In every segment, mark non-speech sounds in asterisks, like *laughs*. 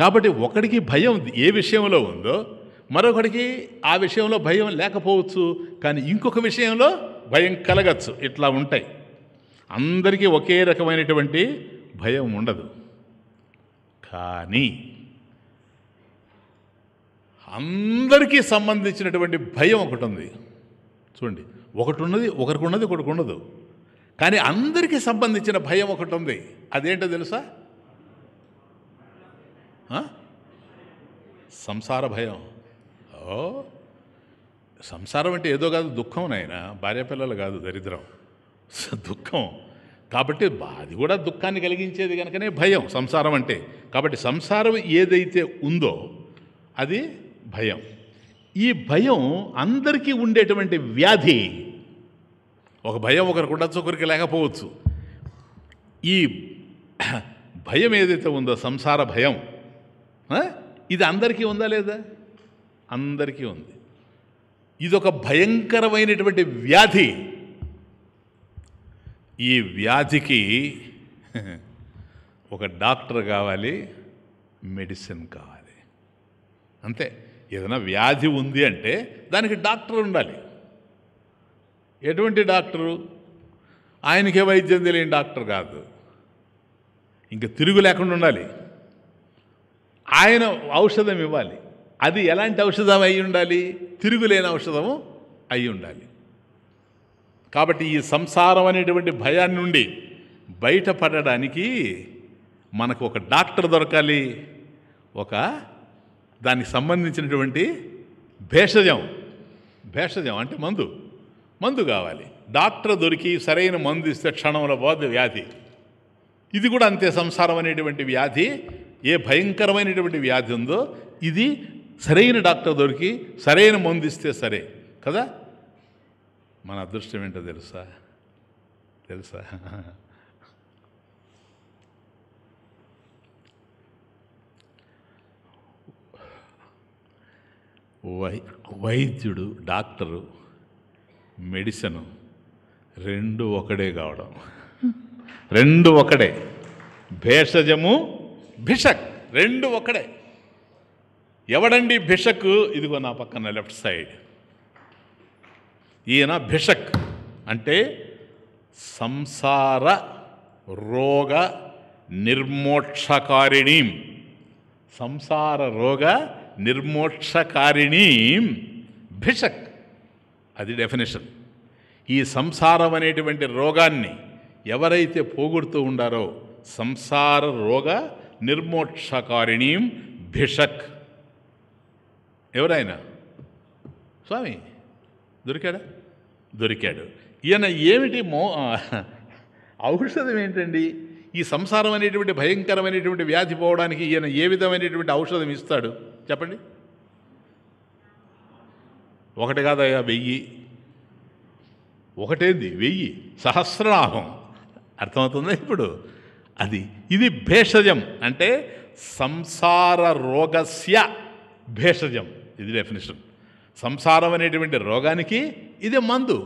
కాబట్టి ఒకడికి భయం ఏ విషయంలో ఉందో మరొకడికి ఆ విషయంలో భయం లేకపోవచ్చు కానీ ఇంకొక విషయంలో భయం కలగచ్చు ఇట్లా ఉంటాయి అందరికీ ఒకే రకమైనటువంటి భయం ఉండదు కానీ అందరికీ సంబంధించినటువంటి భయం ఒకటి ఉంది చూడండి ఒకటి ఉన్నది ఒకరికి ఉన్నది ఒకరికి ఉండదు కానీ అందరికీ సంబంధించిన భయం ఒకటి ఉంది అదేంటో తెలుసా సంసార భయం ఓ సంసారం అంటే ఏదో కాదు దుఃఖం నాయన పిల్లలు కాదు దరిద్రం దుఃఖం కాబట్టి అది కూడా దుఃఖాన్ని కలిగించేది కనుకనే భయం సంసారం అంటే కాబట్టి సంసారం ఏదైతే ఉందో అది భయం ఈ భయం అందరికీ ఉండేటువంటి వ్యాధి ఒక భయం ఒకరికి ఉండొచ్చు ఒకరికి లేకపోవచ్చు ఈ భయం ఏదైతే ఉందో సంసార భయం ఇది అందరికీ ఉందా లేదా అందరికీ ఉంది ఇదొక భయంకరమైనటువంటి వ్యాధి ఈ వ్యాధికి *laughs* ఒక డాక్టర్ కావాలి మెడిసిన్ కావాలి అంతే ఏదైనా వ్యాధి ఉంది అంటే దానికి డాక్టర్ ఉండాలి ఎటువంటి డాక్టరు ఆయనకే వైద్యం తెలియని డాక్టర్ కాదు ఇంకా తిరుగు లేకుండా ఉండాలి ఆయన ఔషధం ఇవ్వాలి అది ఎలాంటి ఔషధం అయి ఉండాలి తిరుగులేని ఔషధము అయి ఉండాలి కాబట్టి ఈ సంసారం అనేటువంటి భయాన్ని నుండి బయటపడడానికి మనకు ఒక డాక్టర్ దొరకాలి ఒక దానికి సంబంధించినటువంటి భేషజం భేషజం అంటే మందు మందు కావాలి డాక్టర్ దొరికి సరైన మందు ఇస్తే క్షణంలో పోదు వ్యాధి ఇది కూడా అంతే సంసారం అనేటువంటి వ్యాధి ఏ భయంకరమైనటువంటి వ్యాధి ఉందో ఇది సరైన డాక్టర్ దొరికి సరైన మందు ఇస్తే సరే కదా మన అదృష్టం ఏంటో తెలుసా తెలుసా వై వైద్యుడు డాక్టరు మెడిసను రెండు ఒకడే కావడం రెండు ఒకడే భేషజము భిషక్ రెండు ఒకడే ఎవడండి భిషక్ ఇదిగో నా పక్కన లెఫ్ట్ సైడ్ ఈయన భిషక్ అంటే సంసార రోగ నిర్మోక్షకారిణి సంసార రోగ నిర్మోక్షకారిణి భిషక్ అది డెఫినేషన్ ఈ సంసారం అనేటువంటి రోగాన్ని ఎవరైతే పోగొడుతూ ఉండారో సంసార రోగ నిర్మోక్షకారిణీం భిషక్ ఎవరైనా స్వామి దొరికాడా దొరికాడు ఈయన ఏమిటి మో ఔషధం ఏంటండి ఈ సంసారం అనేటువంటి భయంకరమైనటువంటి వ్యాధి పోవడానికి ఈయన ఏ విధమైనటువంటి ఔషధం ఇస్తాడు చెప్పండి ఒకటి కాదయ్యా వెయ్యి ఒకటేంది వెయ్యి సహస్రనాభం అర్థమవుతుందా ఇప్పుడు అది ఇది భేషజం అంటే సంసార రోగస్య భేషజం ఇది డెఫినేషన్ సంసారం అనేటువంటి రోగానికి ఇది మందు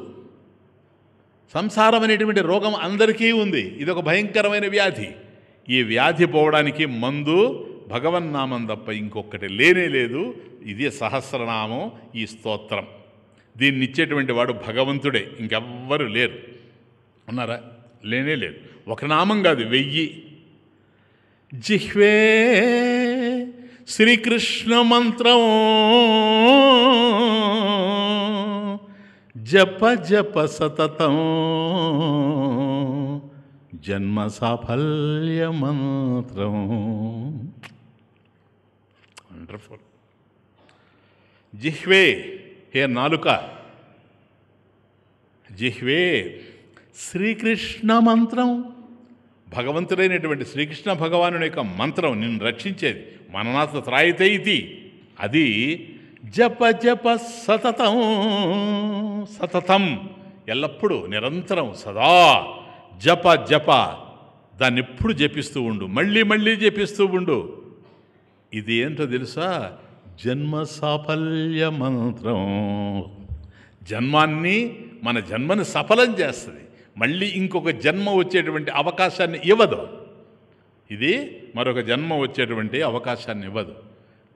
సంసారం అనేటువంటి రోగం అందరికీ ఉంది ఇది ఒక భయంకరమైన వ్యాధి ఈ వ్యాధి పోవడానికి మందు భగవన్నామం తప్ప ఇంకొకటి లేనే లేదు ఇదే సహస్రనామం ఈ స్తోత్రం దీన్ని ఇచ్చేటువంటి వాడు భగవంతుడే ఇంకెవ్వరు లేరు ఉన్నారా లేనే లేరు नाम का वे जिह्वे श्रीकृष्ण मंत्र जप जप सतत जन्म साफल्य मंत्र जिह्वे हे नालुका जिह्वे श्रीकृष्ण मंत्रम భగవంతుడైనటువంటి శ్రీకృష్ణ భగవాను యొక్క మంత్రం నిన్ను రక్షించేది మననాథ త్రాయితే ఇది అది జప జప సతతం సతతం ఎల్లప్పుడూ నిరంతరం సదా జప జప దాన్ని ఎప్పుడు జపిస్తూ ఉండు మళ్ళీ మళ్ళీ జపిస్తూ ఉండు ఇది ఏంటో తెలుసా జన్మ సాఫల్య మంత్రం జన్మాన్ని మన జన్మని సఫలం చేస్తుంది మళ్ళీ ఇంకొక జన్మ వచ్చేటువంటి అవకాశాన్ని ఇవ్వదు ఇది మరొక జన్మ వచ్చేటువంటి అవకాశాన్ని ఇవ్వదు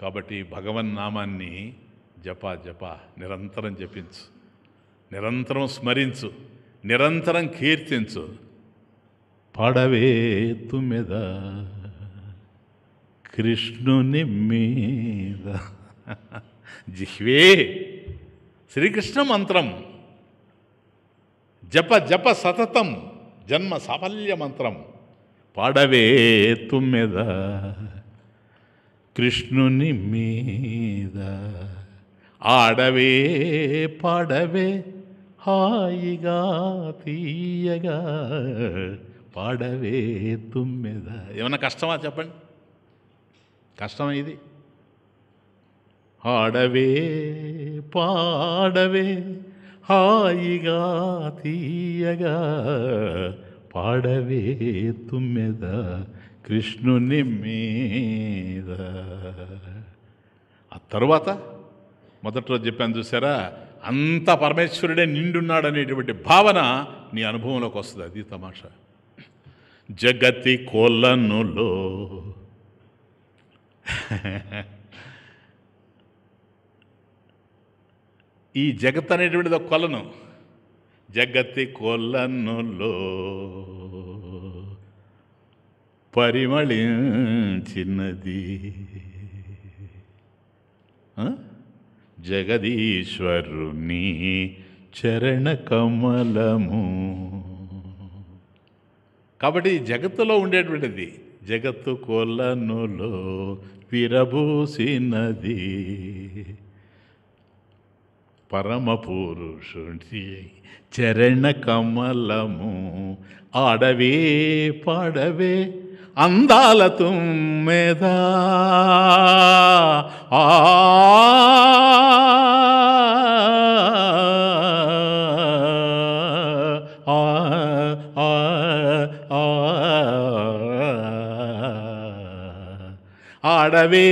కాబట్టి భగవన్నామాన్ని జప జప నిరంతరం జపించు నిరంతరం స్మరించు నిరంతరం కీర్తించు పడవే తుమ్మిద కృష్ణుని మీద జిహ్వే శ్రీకృష్ణ మంత్రం జప జప సతతం జన్మ సాఫల్య మంత్రం పడవే తుమ్మెద కృష్ణుని మీద ఆడవే పాడవే హాయిగా తీయగా పాడవే తుమ్మెద ఏమన్నా కష్టమా చెప్పండి కష్టమా ఇది ఆడవే పాడవే హాయిగా తీయగా పాడవే తుమ్మెద కృష్ణుని మీద ఆ తరువాత మొదట్లో చెప్పాను చూసారా అంత పరమేశ్వరుడే నిండున్నాడనేటువంటి భావన నీ అనుభవంలోకి వస్తుంది అది తమాషా జగతి కోలనులో ఈ జగత్ అనేటువంటిది ఒక కొలను జగతి చిన్నది పరిమళించినది జగదీశ్వరుని చరణ కమలము కాబట్టి జగత్తులో ఉండేటువంటిది జగత్తు కొలనులో విరబూసినది పరమపురుషుడి చరణ కమలము ఆడవే పాడవే అందాల తుమ్మెదా ఆ ஆடவே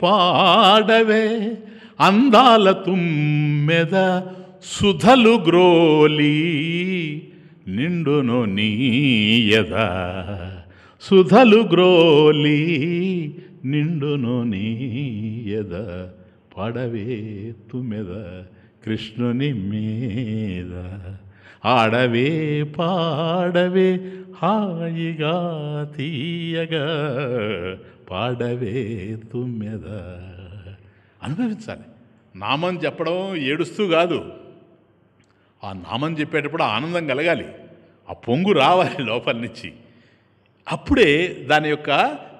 பாடவே ಅಂದಾಲ ಸುಧಲು ಗ್ರೋಲಿ ನಿಂಡುನು ನೀದ ಸುಧಲು ಗ್ರೋಲಿ ನಿಂಡುನು ನೀದ ಪಡವೇ ಮೆದ ಕೃಷ್ಣು ನಿಮ್ಮದ ಆಡವೆ ಪಾಡವೆ ಪಾಡವೇ ತು అనుభవించాలి నామం చెప్పడం ఏడుస్తూ కాదు ఆ నామం చెప్పేటప్పుడు ఆనందం కలగాలి ఆ పొంగు రావాలి లోపల నుంచి అప్పుడే దాని యొక్క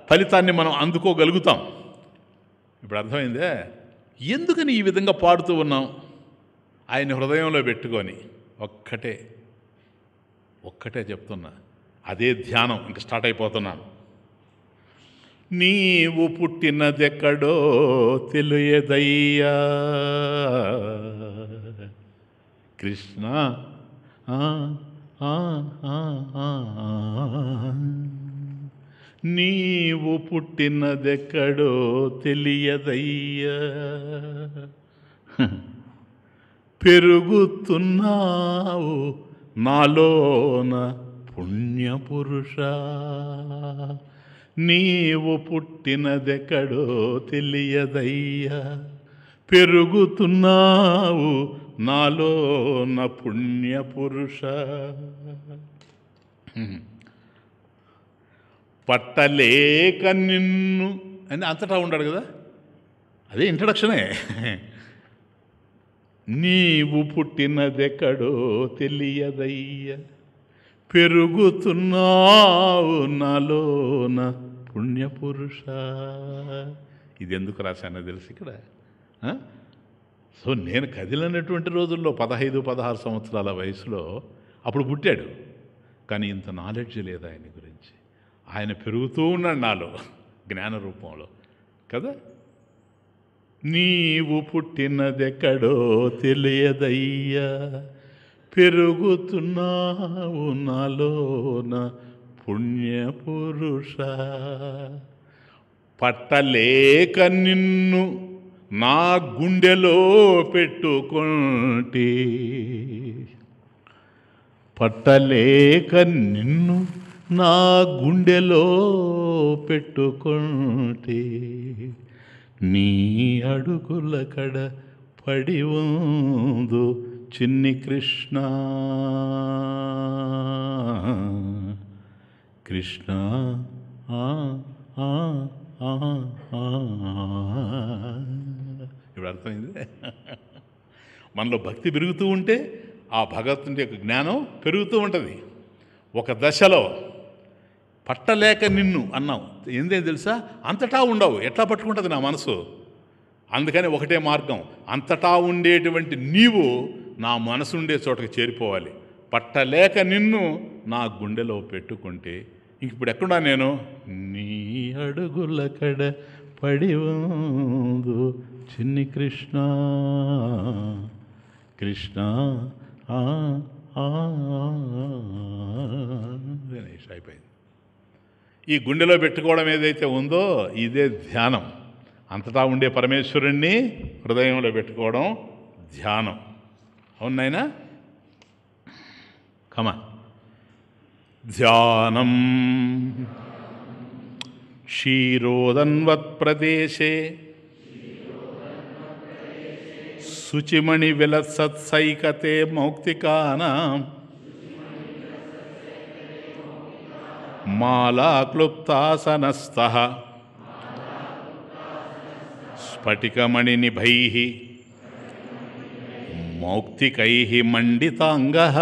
ఫలితాన్ని మనం అందుకోగలుగుతాం ఇప్పుడు అర్థమైందే ఎందుకని ఈ విధంగా పాడుతూ ఉన్నాం ఆయన హృదయంలో పెట్టుకొని ఒక్కటే ఒక్కటే చెప్తున్నా అదే ధ్యానం ఇంకా స్టార్ట్ అయిపోతున్నాను నీవు పుట్టినదెక్కడో తెలియదయ్యా కృష్ణ నీవు పుట్టినదెక్కడో తెలియదయ్యా పెరుగుతున్నావు నాలోన పుణ్యపురుషా నీవు పుట్టినదెక్కడో తెలియదయ్యా పెరుగుతున్నావు నాలో నా పుణ్యపురుష పట్టలేక నిన్ను అని అంతటా ఉండాడు కదా అదే ఇంట్రడక్షనే నీవు పుట్టినదెక్కడో తెలియదయ్యా పెరుగుతున్నావు నాలోన పుణ్యపురుష ఇది ఎందుకు రాశానో తెలుసు ఇక్కడ సో నేను కదిలినటువంటి రోజుల్లో పదహైదు పదహారు సంవత్సరాల వయసులో అప్పుడు పుట్టాడు కానీ ఇంత నాలెడ్జ్ లేదు ఆయన గురించి ఆయన పెరుగుతూ ఉన్నాడు నాలో జ్ఞాన రూపంలో కదా నీవు పుట్టినదెక్కడో తెలియదయ్యా పెరుగుతున్నావు నాలోన పుణ్యపురుష పట్టలేక నిన్ను నా గుండెలో పెట్టుకుంటి పట్టలేక నిన్ను నా గుండెలో పెట్టుకుంటి నీ అడుగుల కడ పడి ఉందో చిన్ని కృష్ణ కృష్ణ ఇప్పుడు అర్థమైంది మనలో భక్తి పెరుగుతూ ఉంటే ఆ భగవంతుడి యొక్క జ్ఞానం పెరుగుతూ ఉంటుంది ఒక దశలో పట్టలేక నిన్ను అన్నావు ఏందే తెలుసా అంతటా ఉండవు ఎట్లా పట్టుకుంటుంది నా మనసు అందుకని ఒకటే మార్గం అంతటా ఉండేటువంటి నీవు నా మనసుండే చోటకి చేరిపోవాలి పట్టలేక నిన్ను నా గుండెలో పెట్టుకుంటే ఇంక ఇప్పుడు ఎక్కడా నేను నీ అడుగుల కడ పడివందు చిన్ని కృష్ణ కృష్ణ గణేష్ అయిపోయింది ఈ గుండెలో పెట్టుకోవడం ఏదైతే ఉందో ఇదే ధ్యానం అంతటా ఉండే పరమేశ్వరుణ్ణి హృదయంలో పెట్టుకోవడం ధ్యానం అవునాయనా కమా ధ్యానం క్షీరోదన్వత్ ప్రదేశే క్షీరోదన్వత్ప్రదేశే శుచిమణివిలసత్సైకతే మౌక్తికానాం మాలాక్లుప్తాసనస్థ స్ఫటికమణినిభై मौक्तिकैः मण्डिताङ्गः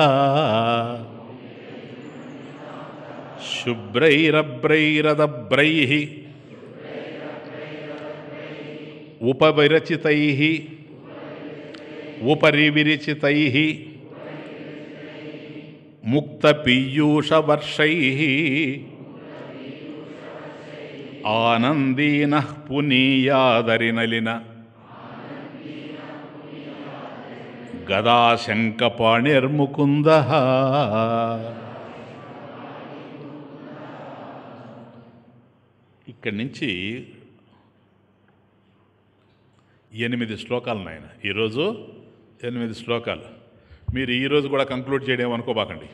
शुभ्रैरभ्रैरदब्रैः उपविरचितैः उपरिविरचितैः मुक्तपीयूषवर्षैः आनन्दीनः पुनीयादरिनलिन గదాశంకపాణిర్ముకుంద ఇక్కడి నుంచి ఎనిమిది శ్లోకాలు నాయన ఈరోజు ఎనిమిది శ్లోకాలు మీరు ఈరోజు కూడా కంక్లూడ్ చేయడం అనుకోబాకండి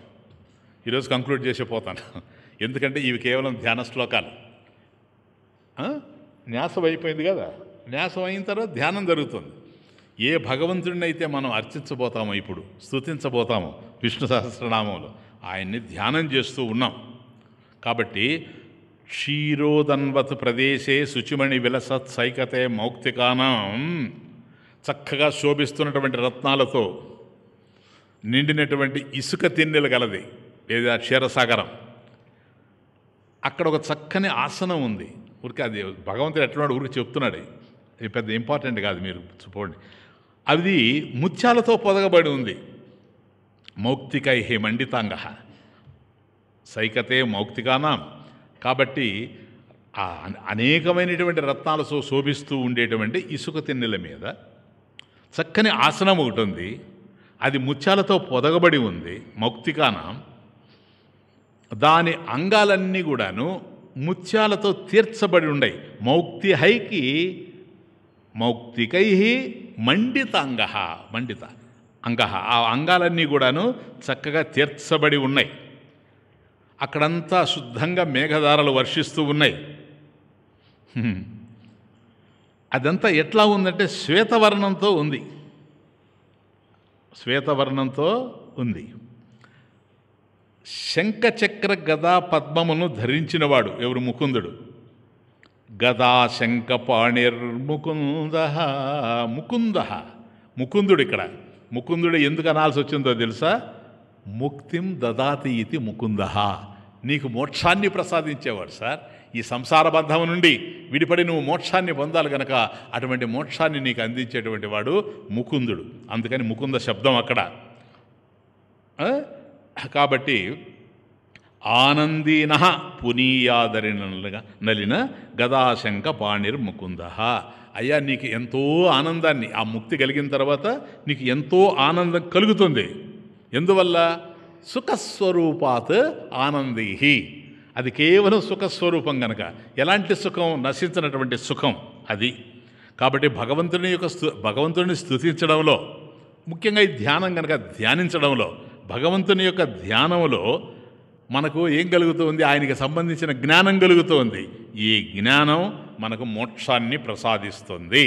ఈరోజు కంక్లూడ్ చేసే పోతాను ఎందుకంటే ఇవి కేవలం ధ్యాన శ్లోకాలు న్యాసం అయిపోయింది కదా న్యాసం అయిన తర్వాత ధ్యానం జరుగుతుంది ఏ భగవంతుడినైతే మనం అర్చించబోతామో ఇప్పుడు స్థుతించబోతామో విష్ణు సహస్రనామంలో ఆయన్ని ధ్యానం చేస్తూ ఉన్నాం కాబట్టి క్షీరోదన్వత్ ప్రదేశే శుచిమణి విలసత్ సైకతే మౌక్తికానం చక్కగా శోభిస్తున్నటువంటి రత్నాలతో నిండినటువంటి ఇసుక తిన్నెలు గలది లేదా క్షీరసాగరం అక్కడ ఒక చక్కని ఆసనం ఉంది ఊరికి అది భగవంతుడు ఎట్లా ఊరికి చెప్తున్నాడు ఇది పెద్ద ఇంపార్టెంట్ కాదు మీరు చూపండి అది ముత్యాలతో పొదగబడి ఉంది మౌక్తికై మండితాంగ సైకతే మౌక్తికానాం కాబట్టి అనేకమైనటువంటి రత్నాలతో శోభిస్తూ ఉండేటువంటి ఇసుక తిన్నెల మీద చక్కని ఆసనం ఒకటి ఉంది అది ముత్యాలతో పొదగబడి ఉంది మౌక్తికానాం దాని అంగాలన్నీ కూడాను ముత్యాలతో తీర్చబడి ఉన్నాయి మౌక్తి హైకి మౌక్తికై మండితాంగ మండిత అంగ ఆ అంగాలన్నీ కూడాను చక్కగా తీర్చబడి ఉన్నాయి అక్కడంతా శుద్ధంగా మేఘధారలు వర్షిస్తూ ఉన్నాయి అదంతా ఎట్లా ఉందంటే శ్వేతవర్ణంతో ఉంది శ్వేతవర్ణంతో ఉంది శంఖచక్ర గదా పద్మమును ధరించినవాడు ఎవరు ముకుందుడు గదాశంకపాణిర్ముకుంద ముకుంద ముకుందుడు ఇక్కడ ముకుందుడు ఎందుకు అనాల్సి వచ్చిందో తెలుసా ముక్తిం దదాతి ఇది ముకుంద నీకు మోక్షాన్ని ప్రసాదించేవాడు సార్ ఈ సంసార బంధం నుండి విడిపడి నువ్వు మోక్షాన్ని పొందాలి గనక అటువంటి మోక్షాన్ని నీకు అందించేటువంటి వాడు ముకుందుడు అందుకని ముకుంద శబ్దం అక్కడ కాబట్టి ఆనందీన పునీయాదరినలుగా నలిన గదాశంక పాణిర్ముకుంద ముకుంద అయ్యా నీకు ఎంతో ఆనందాన్ని ఆ ముక్తి కలిగిన తర్వాత నీకు ఎంతో ఆనందం కలుగుతుంది ఎందువల్ల సుఖస్వరూపాత్ ఆనందీహి అది కేవలం సుఖస్వరూపం కనుక ఎలాంటి సుఖం నశించినటువంటి సుఖం అది కాబట్టి భగవంతుని యొక్క స్తు భగవంతుని స్థుతించడంలో ముఖ్యంగా ఈ ధ్యానం కనుక ధ్యానించడంలో భగవంతుని యొక్క ధ్యానంలో మనకు ఏం కలుగుతుంది ఆయనకి సంబంధించిన జ్ఞానం కలుగుతుంది ఈ జ్ఞానం మనకు మోక్షాన్ని ప్రసాదిస్తుంది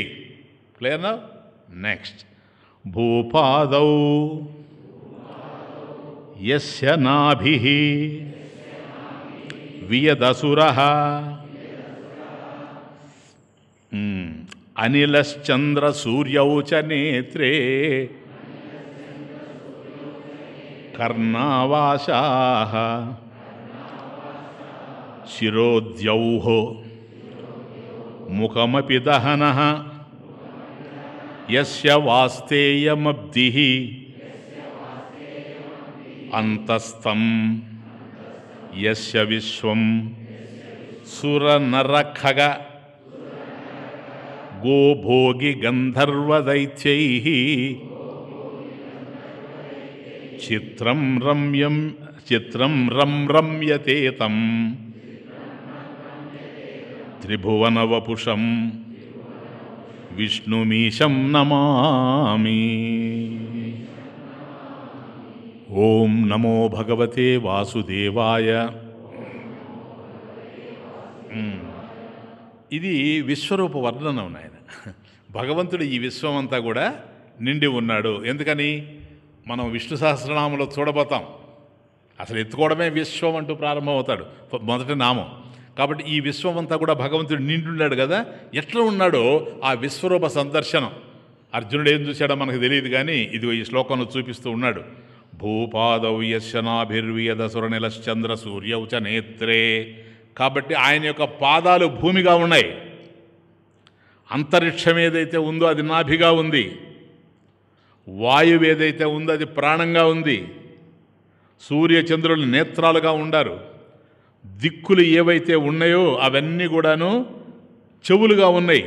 క్లియర్నా నెక్స్ట్ భూపాదౌ ఎస్య నాభి వియదసుర అనిలశ్చంద్ర సూర్యౌచ నేత్రే కర్ణావాసా శిరోద్యౌ ముఖమపి దహన యస్య వాస్తేయమబ్ధి అంతస్థం యస్య విశ్వం సురనరఖగ గోభోగి గంధర్వదైత్యై చిత్రం రమ్యం చిత్రం రం రమ్యతేతం త్రిభువనవపుషం విష్ణుమీశం నమామి ఓం నమో భగవతే వాసుదేవాయ ఇది విశ్వరూప వర్ణనం నాయన భగవంతుడు ఈ విశ్వమంతా కూడా నిండి ఉన్నాడు ఎందుకని మనం విష్ణు సహస్రనామంలో చూడబోతాం అసలు ఎత్తుకోవడమే విశ్వం అంటూ ప్రారంభమవుతాడు మొదటి నామం కాబట్టి ఈ విశ్వం అంతా కూడా భగవంతుడు నిండున్నాడు కదా ఎట్లా ఉన్నాడో ఆ విశ్వరూప సందర్శనం అర్జునుడు ఏం చూశాడో మనకు తెలియదు కానీ ఇది ఈ శ్లోకంలో చూపిస్తూ ఉన్నాడు భూపాదౌ యశనాభిర్వియద సూర్య ఉచ నేత్రే కాబట్టి ఆయన యొక్క పాదాలు భూమిగా ఉన్నాయి అంతరిక్షం ఏదైతే ఉందో అది నాభిగా ఉంది వాయువు ఏదైతే ఉందో అది ప్రాణంగా ఉంది సూర్యచంద్రులు నేత్రాలుగా ఉండారు దిక్కులు ఏవైతే ఉన్నాయో అవన్నీ కూడాను చెవులుగా ఉన్నాయి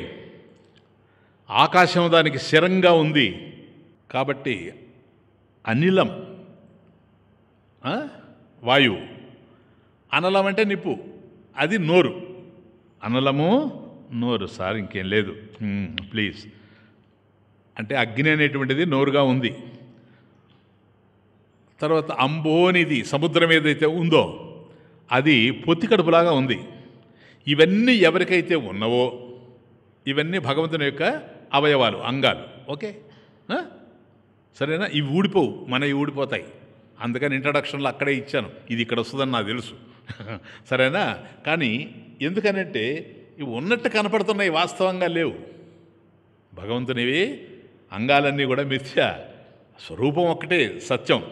ఆకాశం దానికి శిరంగా ఉంది కాబట్టి అనిలం వాయువు అనలం అంటే నిప్పు అది నోరు అనలము నోరు సార్ ఇంకేం లేదు ప్లీజ్ అంటే అగ్ని అనేటువంటిది నోరుగా ఉంది తర్వాత అంబోనిది సముద్రం ఏదైతే ఉందో అది పొత్తికడుపులాగా ఉంది ఇవన్నీ ఎవరికైతే ఉన్నవో ఇవన్నీ భగవంతుని యొక్క అవయవాలు అంగాలు ఓకే సరేనా ఇవి ఊడిపోవు మనవి ఊడిపోతాయి అందుకని ఇంట్రడక్షన్లో అక్కడే ఇచ్చాను ఇది ఇక్కడ వస్తుందని నాకు తెలుసు *laughs* సరేనా కానీ ఎందుకనంటే ఇవి ఉన్నట్టు కనపడుతున్నాయి వాస్తవంగా లేవు భగవంతునివి అంగాలన్నీ కూడా మిథ్య స్వరూపం ఒక్కటే సత్యం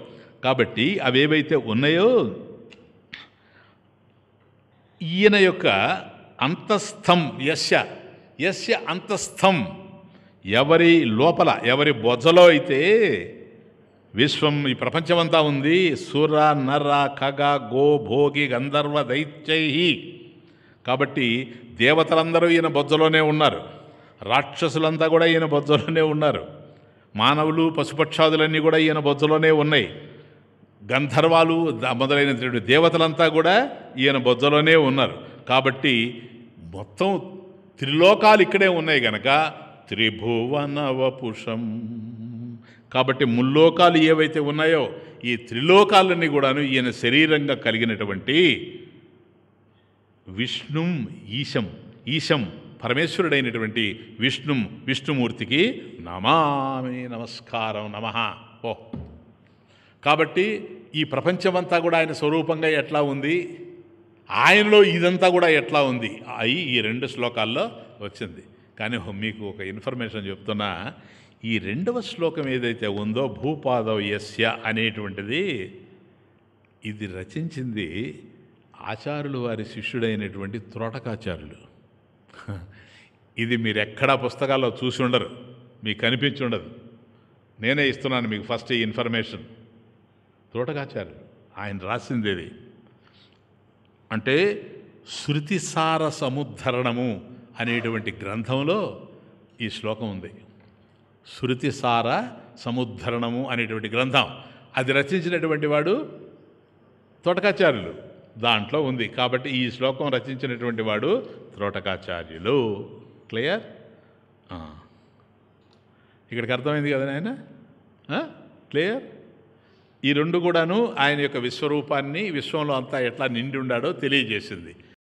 కాబట్టి అవేవైతే ఉన్నాయో ఈయన యొక్క అంతస్థం యశ యస్య అంతస్థం ఎవరి లోపల ఎవరి బొజ్జలో అయితే విశ్వం ఈ ప్రపంచమంతా ఉంది సుర నర ఖగ గో భోగి గంధర్వ దైత్యై కాబట్టి దేవతలందరూ ఈయన బొజ్జలోనే ఉన్నారు రాక్షసులంతా కూడా ఈయన బొజ్జలోనే ఉన్నారు మానవులు పశుపక్షాదులన్నీ కూడా ఈయన బొజ్జలోనే ఉన్నాయి గంధర్వాలు మొదలైనటువంటి దేవతలంతా కూడా ఈయన బొజ్జలోనే ఉన్నారు కాబట్టి మొత్తం త్రిలోకాలు ఇక్కడే ఉన్నాయి గనక త్రిభువన వపుషం కాబట్టి ముల్లోకాలు ఏవైతే ఉన్నాయో ఈ త్రిలోకాలన్నీ కూడాను ఈయన శరీరంగా కలిగినటువంటి విష్ణుం ఈశం ఈశం పరమేశ్వరుడైనటువంటి విష్ణు విష్ణుమూర్తికి నమామి నమస్కారం నమ ఓ కాబట్టి ఈ ప్రపంచమంతా కూడా ఆయన స్వరూపంగా ఎట్లా ఉంది ఆయనలో ఇదంతా కూడా ఎట్లా ఉంది అయి ఈ రెండు శ్లోకాల్లో వచ్చింది కానీ మీకు ఒక ఇన్ఫర్మేషన్ చెప్తున్నా ఈ రెండవ శ్లోకం ఏదైతే ఉందో భూపాదవ యస్య అనేటువంటిది ఇది రచించింది ఆచారులు వారి శిష్యుడైనటువంటి త్రోటకాచారులు *laughs* ఇది మీరు ఎక్కడా పుస్తకాల్లో చూసి ఉండరు మీకు కనిపించి ఉండదు నేనే ఇస్తున్నాను మీకు ఫస్ట్ ఈ ఇన్ఫర్మేషన్ తోటగాచారు ఆయన రాసింది ఇది అంటే శృతిసార సముద్ధరణము అనేటువంటి గ్రంథంలో ఈ శ్లోకం ఉంది శృతిసార సముద్ధరణము అనేటువంటి గ్రంథం అది రచించినటువంటి వాడు తోటకాచార్యులు దాంట్లో ఉంది కాబట్టి ఈ శ్లోకం రచించినటువంటి వాడు త్రోటకాచార్యులు క్లియర్ ఇక్కడికి అర్థమైంది కదా ఆయన క్లియర్ ఈ రెండు కూడాను ఆయన యొక్క విశ్వరూపాన్ని విశ్వంలో అంతా ఎట్లా నిండి ఉండాడో తెలియజేసింది